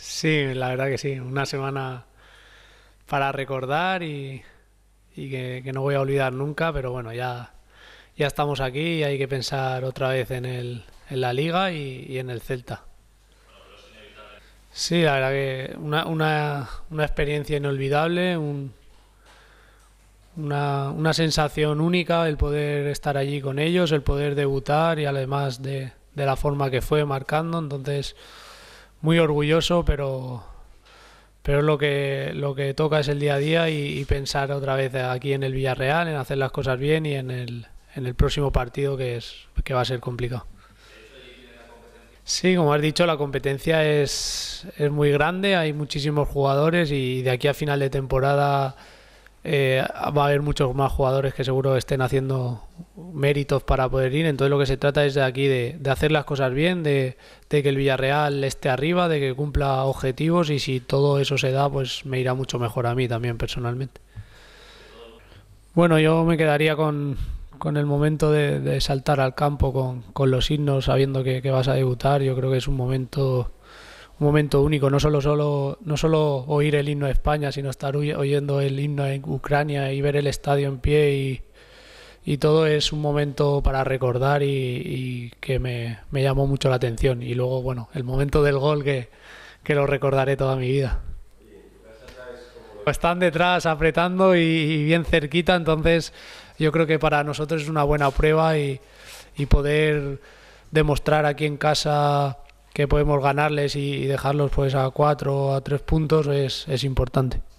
sí, la verdad que sí. Una semana para recordar y, que, no voy a olvidar nunca, pero bueno, ya, ya estamos aquí y hay que pensar otra vez en, el, en la liga y, en el Celta. Sí, la verdad que una, experiencia inolvidable, una, sensación única el poder estar allí con ellos, el poder debutar y además de, de la forma que fue marcando. Entonces, muy orgulloso, pero pero lo que lo que toca es el día a día y, pensar otra vez aquí en el Villarreal, en hacer las cosas bien y en el, en el próximo partido que es que va a ser complicado. Sí, como has dicho, la competencia es, es muy grande, hay muchísimos jugadores y de aquí a final de temporada eh, va a haber muchos más jugadores que seguro estén haciendo méritos para poder ir. Entonces lo que se trata es de aquí de, hacer las cosas bien, de, que el Villarreal esté arriba, de que cumpla objetivos y si todo eso se da, pues me irá mucho mejor a mí también personalmente. Bueno, yo me quedaría con, el momento de, saltar al campo con, los signos, sabiendo que vas a debutar. Yo creo que es un momento un momento único, no solo, solo, no solo oír el himno de España, sino estar oyendo el himno en Ucrania y ver el estadio en pie y, todo es un momento para recordar y, que me, llamó mucho la atención. Y luego, bueno, el momento del gol que, lo recordaré toda mi vida. Están detrás apretando y, bien cerquita, entonces yo creo que para nosotros es una buena prueba y, y poder demostrar aquí en casa que podemos ganarles y, dejarlos pues a cuatro o a tres puntos es importante.